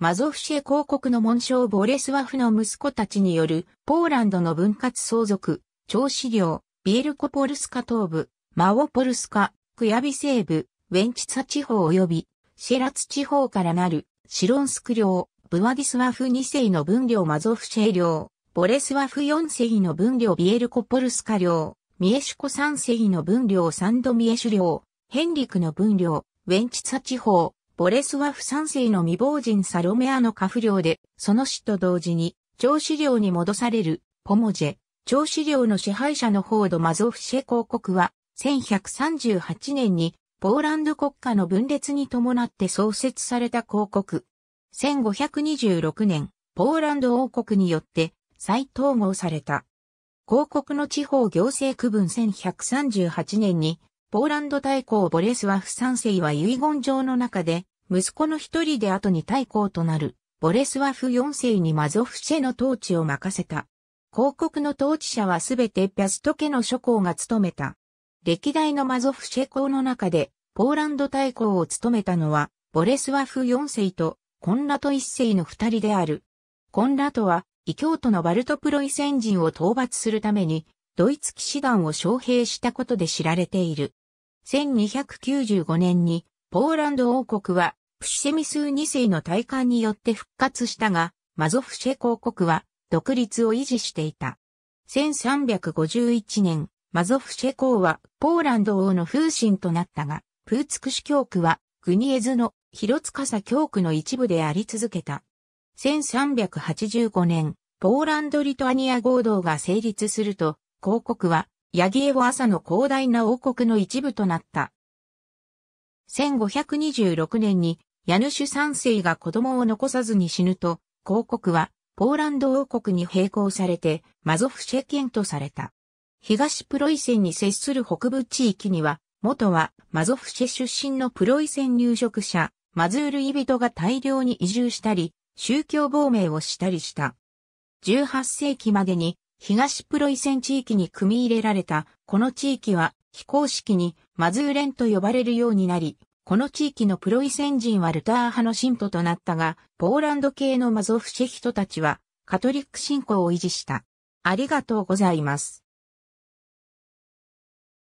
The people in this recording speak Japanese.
マゾフシェ公国の紋章ボレスワフの息子たちによる、ポーランドの分割相続、調子領、ビエルコポルスカ東部、マオポルスカ、クヤビ西部、ウェンチサ地方及び、シェラツ地方からなる、シロンスク領、ブワディスワフ2世の分領マゾフシェ領、ボレスワフ4世の分領ビエルコポルスカ領、ミエシュコ3世の分領サンドミエシュ領、ヘンリクの分領、ウェンチサ地方、ボレスワフ三世の未亡人サロメアの下不良で、その死と同時に、長子領に戻される、ポモジェ、長子領の支配者のフォード・マゾフシェ公国は、1138年に、ポーランド国家の分裂に伴って創設された公国。1526年、ポーランド王国によって、再統合された。公国の地方行政区分1138年に、ポーランド大公ボレスワフ三世は遺言状の中で、息子の一人で後に大公となる、ボレスワフ4世にマゾフシェの統治を任せた。広告の統治者はすべてピャスト家の諸侯が務めた。歴代のマゾフシェ公の中で、ポーランド大公を務めたのは、ボレスワフ4世と、コンラト1世の二人である。コンラトは、異教徒のバルトプロイセン人を討伐するために、ドイツ騎士団を招聘したことで知られている。1295年に、ポーランド王国はプシェミス二2世の体感によって復活したが、マゾフシェ公国は独立を維持していた。1351年、マゾフシェ公はポーランド王の風神となったが、プーツクシ教区はグニエズの広司教区の一部であり続けた。1385年、ポーランド・リトアニア合同が成立すると、公国はヤギエゴ朝の広大な王国の一部となった。1526年にシュ三世が子供を残さずに死ぬと、広告はポーランド王国に並行されてマゾフシェ県とされた。東プロイセンに接する北部地域には、元はマゾフシェ出身のプロイセン入植者、マズールイビトが大量に移住したり、宗教亡命をしたりした。18世紀までに東プロイセン地域に組み入れられたこの地域は非公式にマズーレンと呼ばれるようになり、この地域のプロイセン人はルター派の信徒となったが、ポーランド系のマゾフシェ人たちは、カトリック信仰を維持した。ありがとうございます。